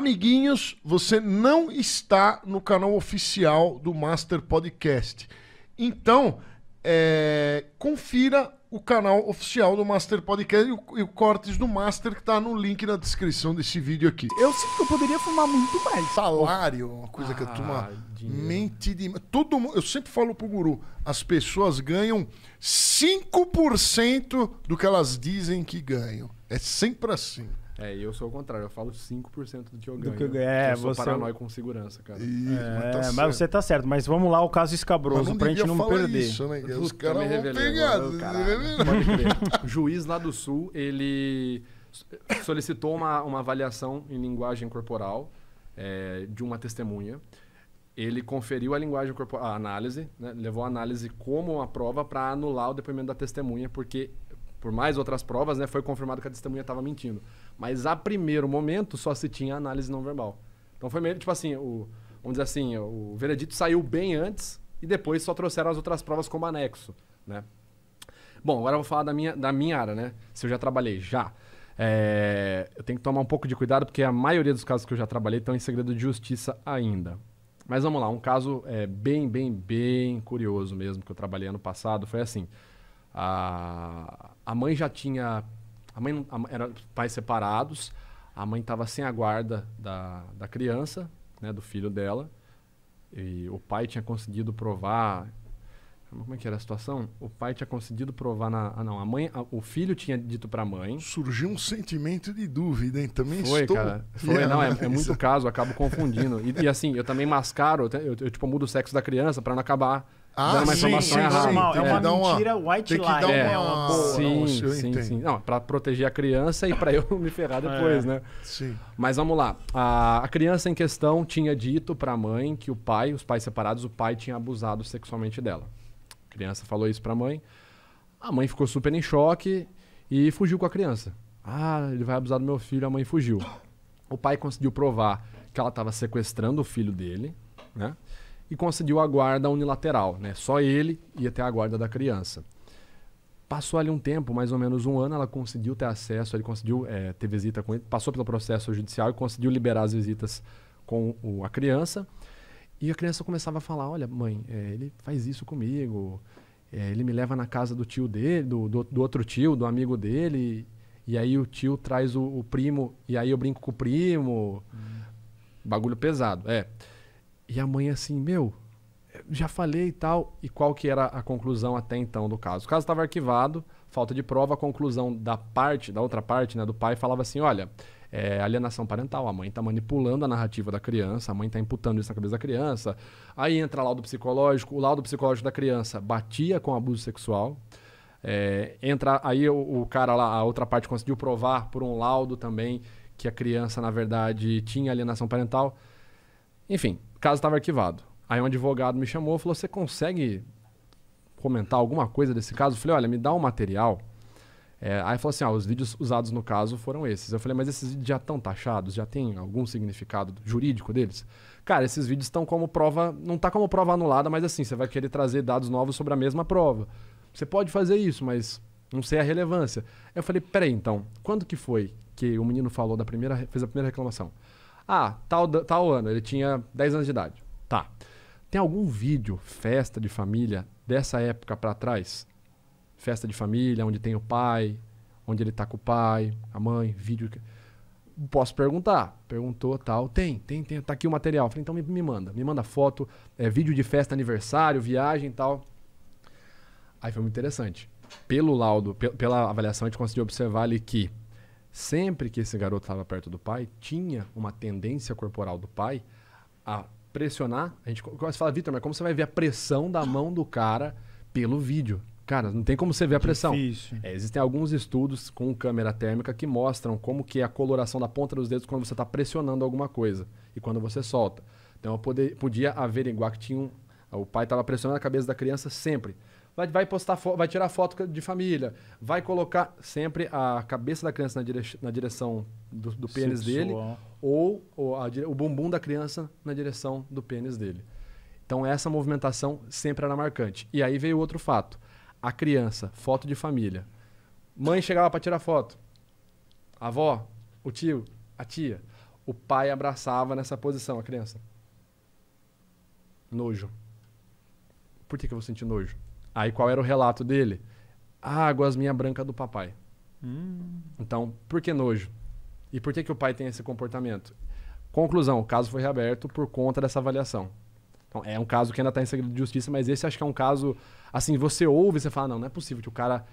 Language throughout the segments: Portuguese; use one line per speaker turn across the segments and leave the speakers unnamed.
Amiguinhos, você não está no canal oficial do Master Podcast. Então, é, confira o canal oficial do Master Podcast e o, e o cortes do Master que está no link na descrição desse vídeo aqui. Eu sinto que eu poderia fumar muito mais. Salário, uma coisa ah, que eu tomo. Ah, dinheiro. mente de. Todo mundo, eu sempre falo pro guru, as pessoas ganham 5% do que elas dizem que ganham. É sempre assim. É, e eu sou o contrário, eu falo 5% do que eu ganho. Do que eu ganho. É, eu sou você... É paranoico com segurança, cara. é, mas, tá mas você tá certo, mas vamos lá, o caso escabroso, pra gente não perder. Isso, né? Os caras vão pegar. o juiz lá do Sul, ele solicitou uma, uma avaliação em linguagem corporal é, de uma testemunha. Ele conferiu a linguagem corporal, a análise, né? levou a análise como uma prova para anular o depoimento da testemunha, porque por mais outras provas, né, foi confirmado que a testemunha estava mentindo. Mas a primeiro momento só se tinha análise não verbal. Então foi meio tipo assim, o, vamos dizer assim, o veredito saiu bem antes e depois só trouxeram as outras provas como anexo, né? Bom, agora eu vou falar da minha, da minha área, né? Se eu já trabalhei, já. É, eu tenho que tomar um pouco de cuidado porque a maioria dos casos que eu já trabalhei estão em segredo de justiça ainda. Mas vamos lá, um caso é, bem, bem, bem curioso mesmo que eu trabalhei ano passado foi assim. A, a mãe já tinha. A mãe a, era pais separados, a mãe estava sem a guarda da, da criança, né, do filho dela. E o pai tinha conseguido provar. Como é que era a situação? O pai tinha conseguido provar na. Ah, não, a mãe. A, o filho tinha dito para a mãe. Surgiu um sentimento de dúvida, hein? Também Foi, estou... cara. Foi, yeah, não, é, é, muito caso, acabo confundindo. E, e assim, eu também mascaro, eu, eu, eu, tipo, mudo o sexo da criança para não acabar ah, dando é uma sim, informação sim, errada. É uma mentira uma, white lie. Uma... É, uma boa. Sim, sim, sim, sim. Não, pra proteger a criança e para eu me ferrar depois, é. né? Sim. Mas vamos lá. A, a criança em questão tinha dito para a mãe que o pai, os pais separados, o pai tinha abusado sexualmente dela. A criança falou isso para a mãe. A mãe ficou super em choque e fugiu com a criança. Ah, ele vai abusar do meu filho, a mãe fugiu. O pai conseguiu provar que ela estava sequestrando o filho dele, né? e conseguiu a guarda unilateral, né? Só ele ia ter a guarda da criança. Passou ali um tempo, mais ou menos um ano, ela conseguiu ter acesso, ele conseguiu é, ter visita com ele, passou pelo processo judicial e conseguiu liberar as visitas com o, a criança. E a criança começava a falar: Olha, mãe, é, ele faz isso comigo, é, ele me leva na casa do tio dele, do, do, do, outro tio, do amigo dele, e aí o tio traz o, o primo, e aí eu brinco com o primo. Hum. Bagulho pesado, é. E a mãe assim, meu, já falei e tal. E qual que era a conclusão até então do caso? O caso estava arquivado, falta de prova, a conclusão da parte, da outra parte, né, do pai, falava assim, olha, é, alienação parental, a mãe está manipulando a narrativa da criança, a mãe está imputando isso na cabeça da criança. Aí entra laudo psicológico, o laudo psicológico da criança batia com abuso sexual. É, entra aí o, o cara lá, a outra parte conseguiu provar por um laudo também que a criança, na verdade, tinha alienação parental. Enfim, o caso estava arquivado. Aí um advogado me chamou e falou: Você consegue comentar alguma coisa desse caso? Eu falei: Olha, me dá um material. É, aí falou assim: ah, os vídeos usados no caso foram esses. Eu falei, mas esses vídeos já estão taxados? Já tem algum significado jurídico deles? Cara, esses vídeos estão como prova, não está como prova anulada, mas assim, você vai querer trazer dados novos sobre a mesma prova. Você pode fazer isso, mas não sei a relevância. Eu falei, peraí, então, quando que foi que o menino falou da primeira, fez a primeira reclamação? Ah, tal, tal ano, ele tinha 10 anos de idade. Tá. Tem algum vídeo, festa de família, dessa época para trás? Festa de família, onde tem o pai, onde ele tá com o pai, a mãe, vídeo. Posso perguntar? Perguntou, tal. Tem, tem, tem. Tá aqui o material. Falei, então me, me manda. Me manda foto, é, vídeo de festa, aniversário, viagem tal. Aí foi muito interessante. Pelo laudo, pela avaliação, a gente conseguiu observar ali que Sempre que esse garoto estava perto do pai, tinha uma tendência corporal do pai a pressionar. A gente começa a falar, Vitor, mas como você vai ver a pressão da mão do cara pelo vídeo? Cara, não tem como você ver a pressão. É, existem alguns estudos com câmera térmica que mostram como que é a coloração da ponta dos dedos quando você está pressionando alguma coisa e quando você solta. Então eu poder, podia averiguar que tinha um, o pai estava pressionando a cabeça da criança sempre vai, vai postar vai tirar foto de família, vai colocar sempre a cabeça da criança na, dire na direção do, do pênis Sexual. dele ou, ou a, o bumbum da criança na direção do pênis dele. Então essa movimentação sempre era marcante. E aí veio outro fato. A criança, foto de família. Mãe chegava para tirar foto. A avó, o tio, a tia. O pai abraçava nessa posição a criança. Nojo. Por que, que eu vou sentir nojo? Aí qual era o relato dele? A águasminha branca do papai. Hum. Então, por que nojo? E por que, que o pai tem esse comportamento? Conclusão: o caso foi reaberto por conta dessa avaliação. Então, é um caso que ainda está em segredo de justiça, mas esse acho que é um caso. Assim, você ouve e você fala: não, não é possível que o cara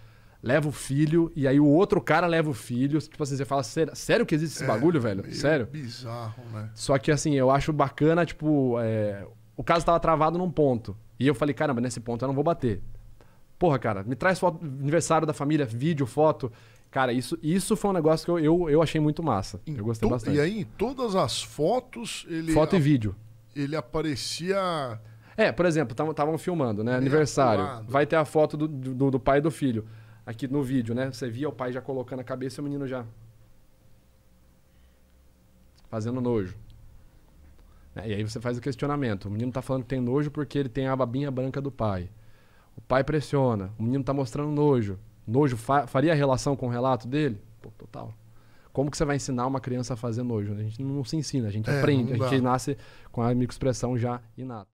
leva o filho e aí o outro cara leva o filho. Tipo assim, você fala: sério que existe esse é, bagulho, velho? Sério? Bizarro, né? Só que, assim, eu acho bacana, tipo, é... o caso estava travado num ponto. E eu falei, caramba, nesse ponto eu não vou bater. Porra, cara, me traz foto aniversário da família, vídeo, foto. Cara, isso, isso foi um negócio que eu, eu, eu achei muito massa. Em eu gostei bastante. E aí, em todas as fotos, ele. Foto e vídeo. Ele aparecia. É, por exemplo, estavam filmando, né? Aniversário. Vai ter a foto do, do, do, pai e do filho. Aqui no vídeo, né? Você via o pai já colocando a cabeça e o menino já. Fazendo nojo. Né? E aí você faz o questionamento. O menino está falando que tem nojo porque ele tem a babinha branca do pai. O pai pressiona. O menino está mostrando nojo. Nojo fa faria relação com o relato dele? Pô, total. Como que você vai ensinar uma criança a fazer nojo? Né? A gente não se ensina, a gente é, aprende. A gente nasce com a microexpressão já inata.